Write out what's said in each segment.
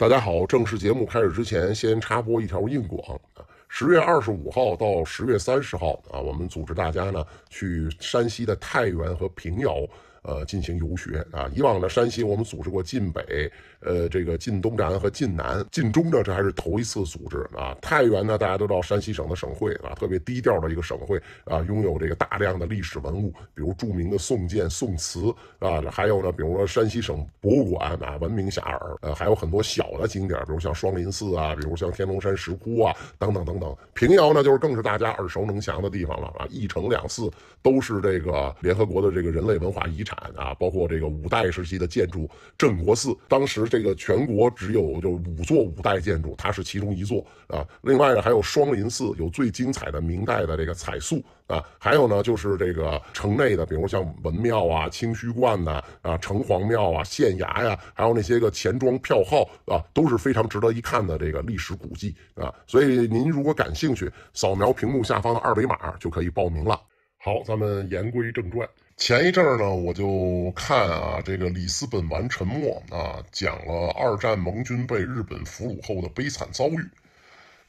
大家好，正式节目开始之前，先插播一条硬广。啊！十月二十五号到十月三十号啊，我们组织大家呢去山西的太原和平遥。呃，进行游学啊！以往呢，山西我们组织过晋北、呃，这个晋东、南和晋南、晋中呢，这还是头一次组织啊！太原呢，大家都知道山西省的省会啊，特别低调的一个省会啊，拥有这个大量的历史文物，比如著名的宋建、宋瓷啊，还有呢，比如说山西省博物馆啊，闻名遐迩。呃，还有很多小的景点，比如像双林寺啊，比如像天龙山石窟啊，等等等等。平遥呢，就是更是大家耳熟能详的地方了啊！一城两寺都是这个联合国的这个人类文化遗产。啊，包括这个五代时期的建筑镇国寺，当时这个全国只有就五座五代建筑，它是其中一座啊。另外呢，还有双林寺，有最精彩的明代的这个彩塑啊。还有呢，就是这个城内的，比如像文庙啊、清虚观呐、啊城隍庙啊、县衙呀，还有那些个钱庄票号啊，都是非常值得一看的这个历史古迹啊。所以您如果感兴趣，扫描屏幕下方的二维码就可以报名了。好，咱们言归正传。前一阵儿呢，我就看啊，这个《里斯本丸沉没》啊，讲了二战盟军被日本俘虏后的悲惨遭遇。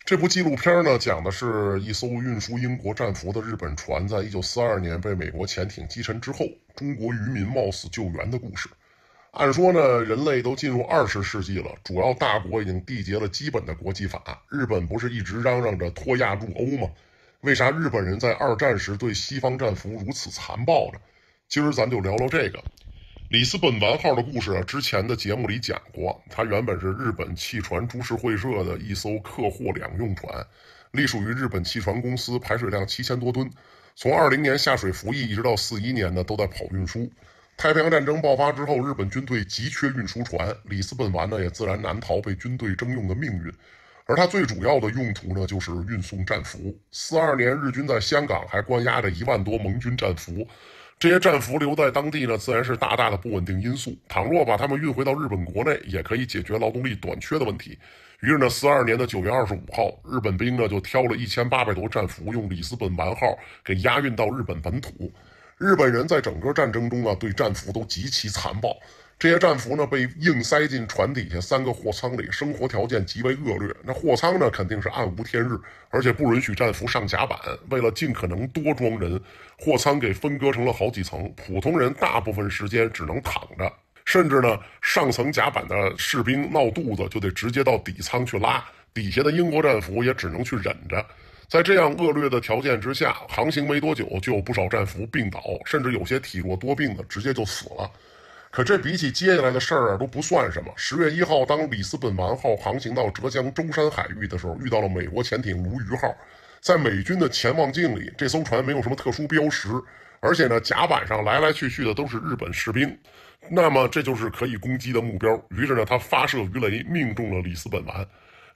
这部纪录片呢，讲的是一艘运输英国战俘的日本船，在一九四二年被美国潜艇击沉之后，中国渔民冒死救援的故事。按说呢，人类都进入二十世纪了，主要大国已经缔结了基本的国际法，日本不是一直嚷嚷着脱亚入欧吗？为啥日本人在二战时对西方战俘如此残暴呢？今儿咱就聊聊这个，里斯本丸号的故事啊。之前的节目里讲过，它原本是日本汽船株式会社的一艘客货两用船，隶属于日本汽船公司，排水量七千多吨。从二零年下水服役，一直到四一年呢，都在跑运输。太平洋战争爆发之后，日本军队急缺运输船，里斯本丸呢也自然难逃被军队征用的命运。而它最主要的用途呢，就是运送战俘。四二年，日军在香港还关押着一万多盟军战俘。这些战俘留在当地呢，自然是大大的不稳定因素。倘若把他们运回到日本国内，也可以解决劳动力短缺的问题。于是呢，四二年的九月二十五号，日本兵呢就挑了一千八百多战俘，用“里斯本丸”号给押运到日本本土。日本人在整个战争中啊，对战俘都极其残暴。这些战俘呢，被硬塞进船底下三个货舱里，生活条件极为恶劣。那货舱呢，肯定是暗无天日，而且不允许战俘上甲板。为了尽可能多装人，货舱给分割成了好几层。普通人大部分时间只能躺着，甚至呢，上层甲板的士兵闹肚子就得直接到底舱去拉，底下的英国战俘也只能去忍着。在这样恶劣的条件之下，航行没多久就有不少战俘病倒，甚至有些体弱多病的直接就死了。可这比起接下来的事儿都不算什么。十月一号，当里斯本丸号航行到浙江舟山海域的时候，遇到了美国潜艇鲈鱼号。在美军的潜望镜里，这艘船没有什么特殊标识，而且呢，甲板上来来去去的都是日本士兵。那么这就是可以攻击的目标。于是呢，他发射鱼雷，命中了里斯本丸。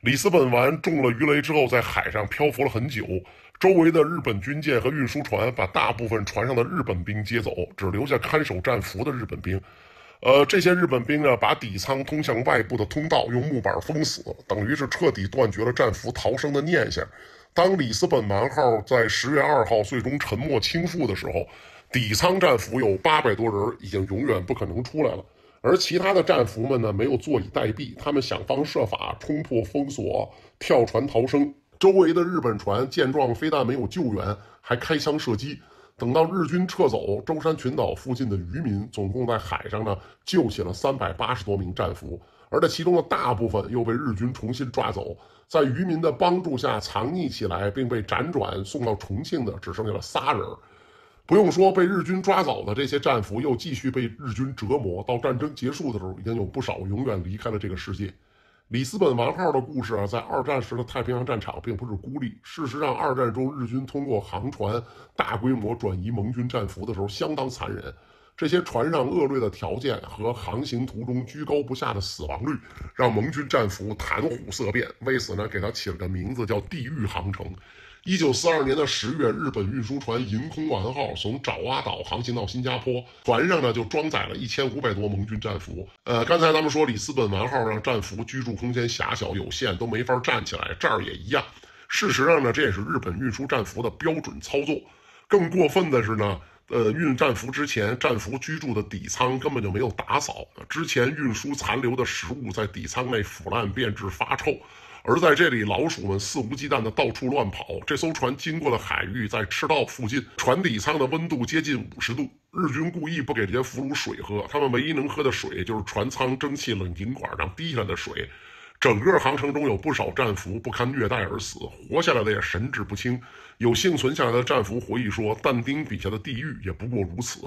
里斯本丸中了鱼雷之后，在海上漂浮了很久。周围的日本军舰和运输船把大部分船上的日本兵接走，只留下看守战俘的日本兵。呃，这些日本兵呢，把底舱通向外部的通道用木板封死，等于是彻底断绝了战俘逃生的念想。当里斯本男号在十月二号最终沉没倾覆的时候，底舱战俘有八百多人已经永远不可能出来了。而其他的战俘们呢，没有坐以待毙，他们想方设法冲破封锁，跳船逃生。周围的日本船见状，非但没有救援，还开枪射击。等到日军撤走，舟山群岛附近的渔民总共在海上呢救起了三百八十多名战俘，而这其中的大部分又被日军重新抓走。在渔民的帮助下藏匿起来，并被辗转送到重庆的，只剩下了仨人。不用说，被日军抓走的这些战俘又继续被日军折磨，到战争结束的时候，已经有不少永远离开了这个世界。里斯本王号的故事啊，在二战时的太平洋战场并不是孤立。事实上，二战中日军通过航船大规模转移盟军战俘的时候，相当残忍。这些船上恶劣的条件和航行途中居高不下的死亡率，让盟军战俘谈虎色变。为此呢，给他起了个名字叫“地狱航程”。一九四二年的十月，日本运输船“银空丸号”从爪哇岛航行到新加坡，船上呢就装载了一千五百多盟军战俘。呃，刚才咱们说里斯本丸号让战俘居住空间狭小有限，都没法站起来，这儿也一样。事实上呢，这也是日本运输战俘的标准操作。更过分的是呢。呃，运战俘之前，战俘居住的底舱根本就没有打扫，之前运输残留的食物在底舱内腐烂变质发臭，而在这里，老鼠们肆无忌惮地到处乱跑。这艘船经过了海域，在赤道附近，船底舱的温度接近五十度。日军故意不给这些俘虏水喝，他们唯一能喝的水就是船舱蒸汽冷凝管上滴下的水。整个航程中有不少战俘不堪虐待而死，活下来的也神志不清。有幸存下来的战俘回忆说，但丁笔下的地狱也不过如此。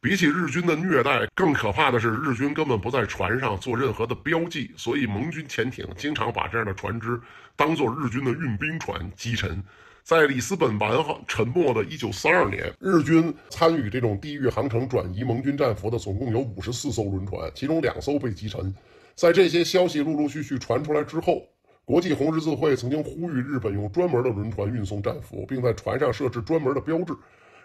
比起日军的虐待更可怕的是，日军根本不在船上做任何的标记，所以盟军潜艇经常把这样的船只当做日军的运兵船击沉。在里斯本完沉没的一九四二年，日军参与这种地狱航程转移盟军战俘的总共有五十四艘轮船，其中两艘被击沉。在这些消息陆陆续续传出来之后，国际红十字会曾经呼吁日本用专门的轮船运送战俘，并在船上设置专门的标志。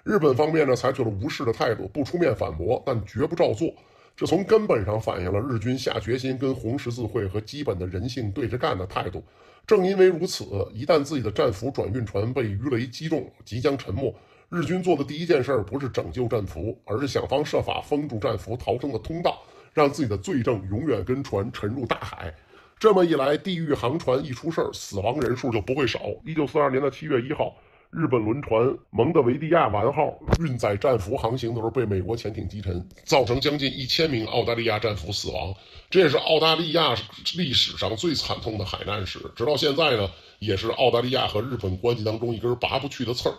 日本方面呢，采取了无视的态度，不出面反驳，但绝不照做。这从根本上反映了日军下决心跟红十字会和基本的人性对着干的态度。正因为如此，一旦自己的战俘转运船被鱼雷击中，即将沉没，日军做的第一件事不是拯救战俘，而是想方设法封住战俘逃生的通道。让自己的罪证永远跟船沉入大海，这么一来，地狱航船一出事儿，死亡人数就不会少。一九四二年的七月一号，日本轮船蒙德维蒂亚丸号运载战俘航行的时候被美国潜艇击沉，造成将近一千名澳大利亚战俘死亡，这也是澳大利亚历史上最惨痛的海难史。直到现在呢，也是澳大利亚和日本关系当中一根拔不去的刺儿。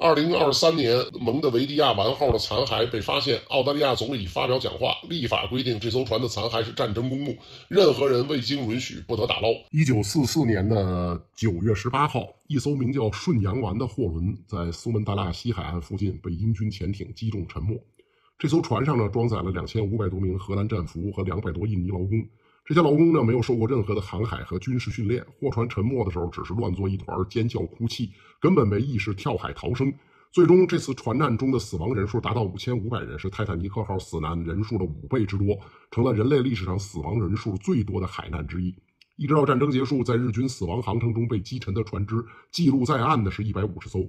二零二三年，蒙德维迪亚丸号的残骸被发现。澳大利亚总理发表讲话，立法规定这艘船的残骸是战争公墓，任何人未经允许不得打捞。一九四四年的九月十八号，一艘名叫“顺洋丸”的货轮在苏门答腊西海岸附近被英军潜艇击中沉没。这艘船上呢，装载了两千五百多名荷兰战俘和两百多印尼劳工。这些劳工呢，没有受过任何的航海和军事训练。货船沉没的时候，只是乱作一团，尖叫哭泣，根本没意识跳海逃生。最终，这次船难中的死亡人数达到五千五百人，是泰坦尼克号死难人数的五倍之多，成了人类历史上死亡人数最多的海难之一。一直到战争结束，在日军死亡航程中被击沉的船只记录在案的是一百五十艘。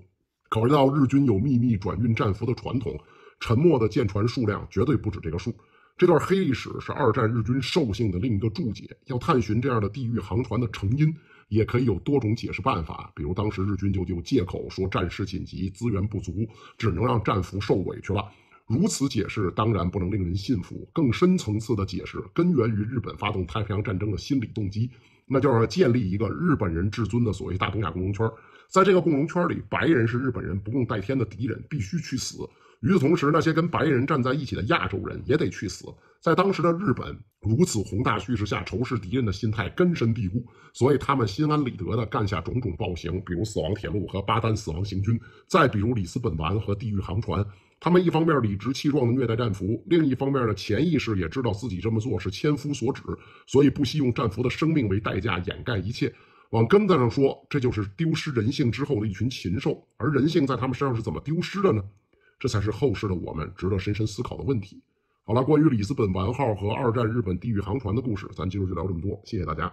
考虑到日军有秘密转运战俘的传统，沉没的舰船数量绝对不止这个数。这段黑历史是二战日军兽性的另一个注解。要探寻这样的地狱航船的成因，也可以有多种解释办法。比如当时日军就就借口说战事紧急，资源不足，只能让战俘受委屈了。如此解释当然不能令人信服。更深层次的解释，根源于日本发动太平洋战争的心理动机。那就是建立一个日本人至尊的所谓大东亚共荣圈，在这个共荣圈里，白人是日本人不共戴天的敌人，必须去死。与此同时，那些跟白人站在一起的亚洲人也得去死。在当时的日本如此宏大叙事下，仇视敌人的心态根深蒂固，所以他们心安理得地干下种种暴行，比如死亡铁路和巴丹死亡行军，再比如里斯本丸和地狱航船。他们一方面理直气壮的虐待战俘，另一方面呢，潜意识也知道自己这么做是千夫所指，所以不惜用战俘的生命为代价掩盖一切。往根子上说，这就是丢失人性之后的一群禽兽。而人性在他们身上是怎么丢失的呢？这才是后世的我们值得深深思考的问题。好了，关于里斯本丸号和二战日本地狱航船的故事，咱今天就聊这么多，谢谢大家。